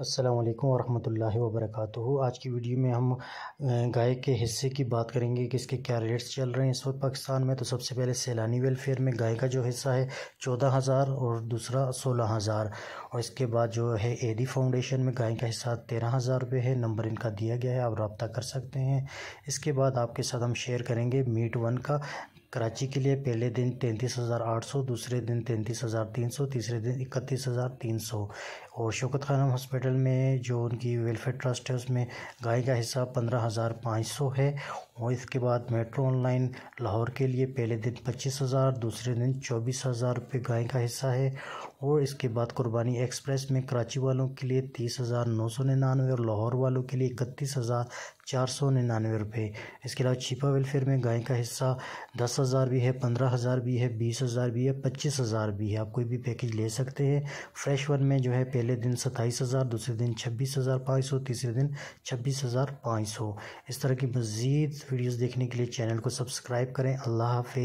असलम वरहमल वबरक आज की वीडियो में हम गाय के हिस्से की बात करेंगे कि इसके क्या रेट्स चल रहे हैं इस वक्त पाकिस्तान में तो सबसे पहले सैलानी वेलफेयर में गाय का जो हिस्सा है चौदह हज़ार और दूसरा सोलह हज़ार और इसके बाद जो है एडी फाउंडेशन में गाय का हिस्सा तेरह हज़ार रुपये है नंबर इनका दिया गया है आप रबता कर सकते हैं इसके बाद आपके साथ हम शेयर करेंगे मीट वन का कराची के लिए पहले दिन तैंतीस हज़ार आठ सौ दूसरे दिन तैंतीस हज़ार तीन सौ तीसरे दिन इकतीस हज़ार तीन सौ और शौकत खानम हॉस्पिटल में जो उनकी वेलफेयर ट्रस्ट है उसमें गाय का हिस्सा पंद्रह हज़ार पाँच सौ है और इसके बाद मेट्रो ऑनलाइन लाहौर के लिए पहले दिन पच्चीस हज़ार दूसरे दिन चौबीस हज़ार रुपये गाय का हिस्सा है और इसके बाद कुर्बानी एक्सप्रेस में कराची वालों के लिए तीस हज़ार नौ सौ निन्यानवे और लाहौर वालों के लिए इकतीस हज़ार चार सौ निन्यानवे रुपये इसके अलावा छिपा वेलफेयर में गाय का हिस्सा दस हज़ार भी है पंद्रह हज़ार भी है बीस हज़ार भी है पच्चीस हज़ार भी है आप कोई भी पैकेज ले सकते हैं फ्रेश वन में जो है पहले दिन सत्ताईस हज़ार दूसरे दिन छब्बीस हज़ार पाँच सौ तीसरे दिन छब्बीस हज़ार पाँच सौ इस तरह की मज़ीद वीडियोज़ देखने के लिए चैनल को सब्सक्राइब करें अल्लाह हाफ़